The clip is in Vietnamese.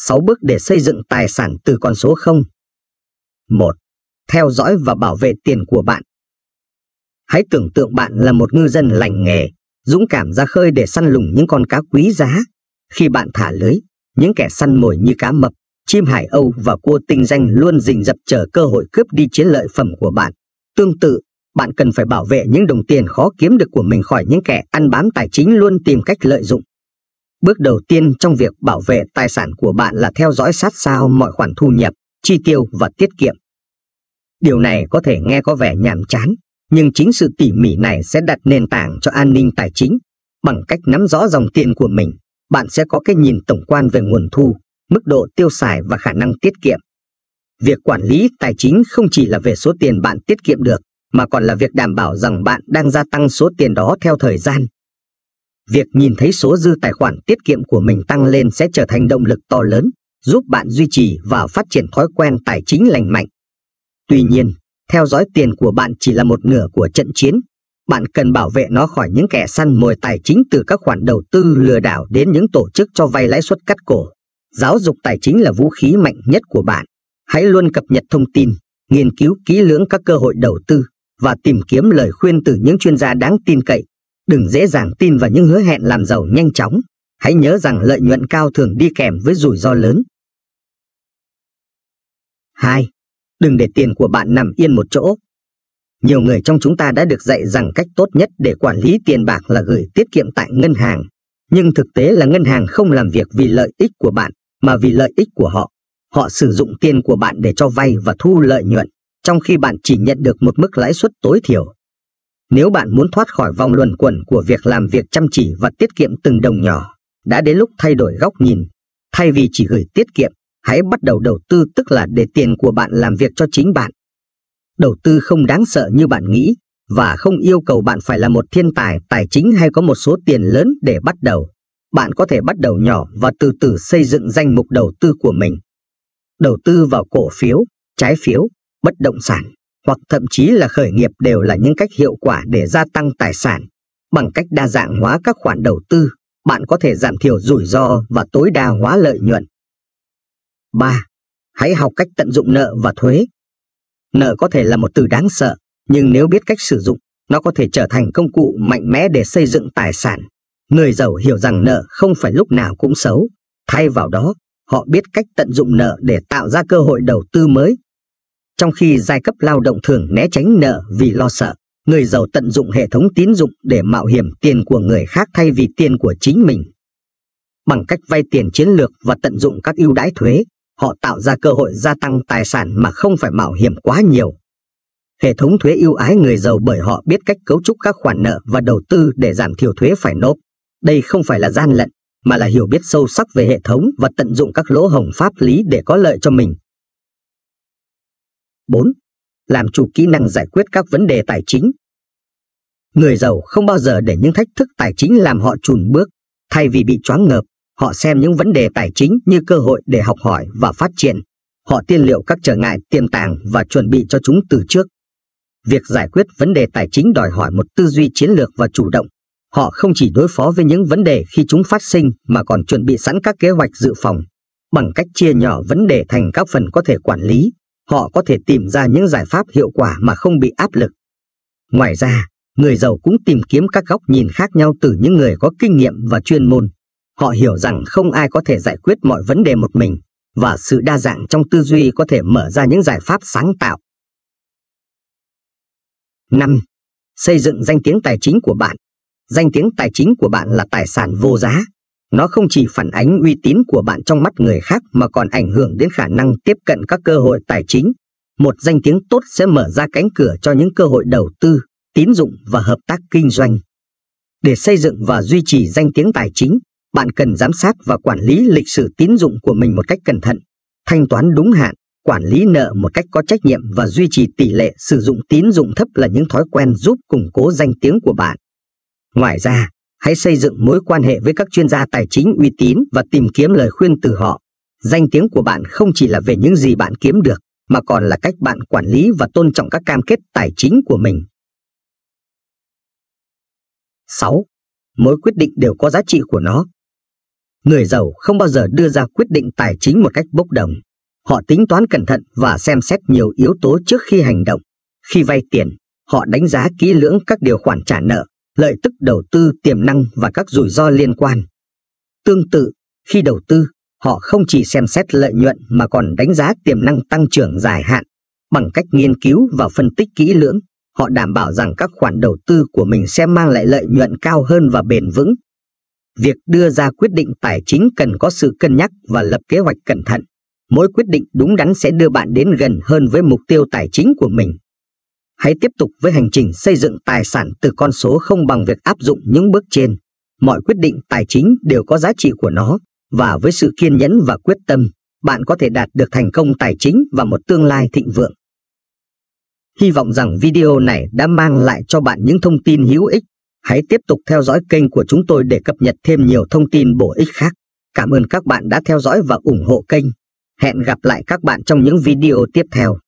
6 bước để xây dựng tài sản từ con số 0. 1. Theo dõi và bảo vệ tiền của bạn. Hãy tưởng tượng bạn là một ngư dân lành nghề, dũng cảm ra khơi để săn lùng những con cá quý giá. Khi bạn thả lưới, những kẻ săn mồi như cá mập, chim hải âu và cua tinh danh luôn rình dập chờ cơ hội cướp đi chiến lợi phẩm của bạn. Tương tự, bạn cần phải bảo vệ những đồng tiền khó kiếm được của mình khỏi những kẻ ăn bám tài chính luôn tìm cách lợi dụng. Bước đầu tiên trong việc bảo vệ tài sản của bạn là theo dõi sát sao mọi khoản thu nhập, chi tiêu và tiết kiệm. Điều này có thể nghe có vẻ nhàm chán, nhưng chính sự tỉ mỉ này sẽ đặt nền tảng cho an ninh tài chính. Bằng cách nắm rõ dòng tiền của mình, bạn sẽ có cái nhìn tổng quan về nguồn thu, mức độ tiêu xài và khả năng tiết kiệm. Việc quản lý tài chính không chỉ là về số tiền bạn tiết kiệm được, mà còn là việc đảm bảo rằng bạn đang gia tăng số tiền đó theo thời gian Việc nhìn thấy số dư tài khoản tiết kiệm của mình tăng lên sẽ trở thành động lực to lớn, giúp bạn duy trì và phát triển thói quen tài chính lành mạnh. Tuy nhiên, theo dõi tiền của bạn chỉ là một nửa của trận chiến. Bạn cần bảo vệ nó khỏi những kẻ săn mồi tài chính từ các khoản đầu tư lừa đảo đến những tổ chức cho vay lãi suất cắt cổ. Giáo dục tài chính là vũ khí mạnh nhất của bạn. Hãy luôn cập nhật thông tin, nghiên cứu kỹ lưỡng các cơ hội đầu tư và tìm kiếm lời khuyên từ những chuyên gia đáng tin cậy. Đừng dễ dàng tin vào những hứa hẹn làm giàu nhanh chóng. Hãy nhớ rằng lợi nhuận cao thường đi kèm với rủi ro lớn. 2. Đừng để tiền của bạn nằm yên một chỗ. Nhiều người trong chúng ta đã được dạy rằng cách tốt nhất để quản lý tiền bạc là gửi tiết kiệm tại ngân hàng. Nhưng thực tế là ngân hàng không làm việc vì lợi ích của bạn, mà vì lợi ích của họ. Họ sử dụng tiền của bạn để cho vay và thu lợi nhuận, trong khi bạn chỉ nhận được một mức lãi suất tối thiểu nếu bạn muốn thoát khỏi vòng luẩn quẩn của việc làm việc chăm chỉ và tiết kiệm từng đồng nhỏ, đã đến lúc thay đổi góc nhìn. Thay vì chỉ gửi tiết kiệm, hãy bắt đầu đầu tư tức là để tiền của bạn làm việc cho chính bạn. Đầu tư không đáng sợ như bạn nghĩ và không yêu cầu bạn phải là một thiên tài tài chính hay có một số tiền lớn để bắt đầu. Bạn có thể bắt đầu nhỏ và từ từ xây dựng danh mục đầu tư của mình. Đầu tư vào cổ phiếu, trái phiếu, bất động sản hoặc thậm chí là khởi nghiệp đều là những cách hiệu quả để gia tăng tài sản. Bằng cách đa dạng hóa các khoản đầu tư, bạn có thể giảm thiểu rủi ro và tối đa hóa lợi nhuận. 3. Hãy học cách tận dụng nợ và thuế. Nợ có thể là một từ đáng sợ, nhưng nếu biết cách sử dụng, nó có thể trở thành công cụ mạnh mẽ để xây dựng tài sản. Người giàu hiểu rằng nợ không phải lúc nào cũng xấu. Thay vào đó, họ biết cách tận dụng nợ để tạo ra cơ hội đầu tư mới trong khi giai cấp lao động thường né tránh nợ vì lo sợ, người giàu tận dụng hệ thống tín dụng để mạo hiểm tiền của người khác thay vì tiền của chính mình. Bằng cách vay tiền chiến lược và tận dụng các ưu đãi thuế, họ tạo ra cơ hội gia tăng tài sản mà không phải mạo hiểm quá nhiều. Hệ thống thuế ưu ái người giàu bởi họ biết cách cấu trúc các khoản nợ và đầu tư để giảm thiểu thuế phải nộp. Đây không phải là gian lận, mà là hiểu biết sâu sắc về hệ thống và tận dụng các lỗ hổng pháp lý để có lợi cho mình. 4. Làm chủ kỹ năng giải quyết các vấn đề tài chính Người giàu không bao giờ để những thách thức tài chính làm họ chùn bước. Thay vì bị choáng ngợp, họ xem những vấn đề tài chính như cơ hội để học hỏi và phát triển. Họ tiên liệu các trở ngại tiềm tàng và chuẩn bị cho chúng từ trước. Việc giải quyết vấn đề tài chính đòi hỏi một tư duy chiến lược và chủ động. Họ không chỉ đối phó với những vấn đề khi chúng phát sinh mà còn chuẩn bị sẵn các kế hoạch dự phòng bằng cách chia nhỏ vấn đề thành các phần có thể quản lý họ có thể tìm ra những giải pháp hiệu quả mà không bị áp lực. Ngoài ra, người giàu cũng tìm kiếm các góc nhìn khác nhau từ những người có kinh nghiệm và chuyên môn. Họ hiểu rằng không ai có thể giải quyết mọi vấn đề một mình, và sự đa dạng trong tư duy có thể mở ra những giải pháp sáng tạo. 5. Xây dựng danh tiếng tài chính của bạn Danh tiếng tài chính của bạn là tài sản vô giá, nó không chỉ phản ánh uy tín của bạn trong mắt người khác mà còn ảnh hưởng đến khả năng tiếp cận các cơ hội tài chính. Một danh tiếng tốt sẽ mở ra cánh cửa cho những cơ hội đầu tư, tín dụng và hợp tác kinh doanh. Để xây dựng và duy trì danh tiếng tài chính, bạn cần giám sát và quản lý lịch sử tín dụng của mình một cách cẩn thận, thanh toán đúng hạn, quản lý nợ một cách có trách nhiệm và duy trì tỷ lệ sử dụng tín dụng thấp là những thói quen giúp củng cố danh tiếng của bạn. Ngoài ra, hãy xây dựng mối quan hệ với các chuyên gia tài chính uy tín và tìm kiếm lời khuyên từ họ. Danh tiếng của bạn không chỉ là về những gì bạn kiếm được, mà còn là cách bạn quản lý và tôn trọng các cam kết tài chính của mình. 6. Mỗi quyết định đều có giá trị của nó. Người giàu không bao giờ đưa ra quyết định tài chính một cách bốc đồng. Họ tính toán cẩn thận và xem xét nhiều yếu tố trước khi hành động. Khi vay tiền, họ đánh giá kỹ lưỡng các điều khoản trả nợ lợi tức đầu tư tiềm năng và các rủi ro liên quan. Tương tự, khi đầu tư, họ không chỉ xem xét lợi nhuận mà còn đánh giá tiềm năng tăng trưởng dài hạn. Bằng cách nghiên cứu và phân tích kỹ lưỡng, họ đảm bảo rằng các khoản đầu tư của mình sẽ mang lại lợi nhuận cao hơn và bền vững. Việc đưa ra quyết định tài chính cần có sự cân nhắc và lập kế hoạch cẩn thận. Mỗi quyết định đúng đắn sẽ đưa bạn đến gần hơn với mục tiêu tài chính của mình hãy tiếp tục với hành trình xây dựng tài sản từ con số không bằng việc áp dụng những bước trên. Mọi quyết định tài chính đều có giá trị của nó, và với sự kiên nhẫn và quyết tâm, bạn có thể đạt được thành công tài chính và một tương lai thịnh vượng. Hy vọng rằng video này đã mang lại cho bạn những thông tin hữu ích. Hãy tiếp tục theo dõi kênh của chúng tôi để cập nhật thêm nhiều thông tin bổ ích khác. Cảm ơn các bạn đã theo dõi và ủng hộ kênh. Hẹn gặp lại các bạn trong những video tiếp theo.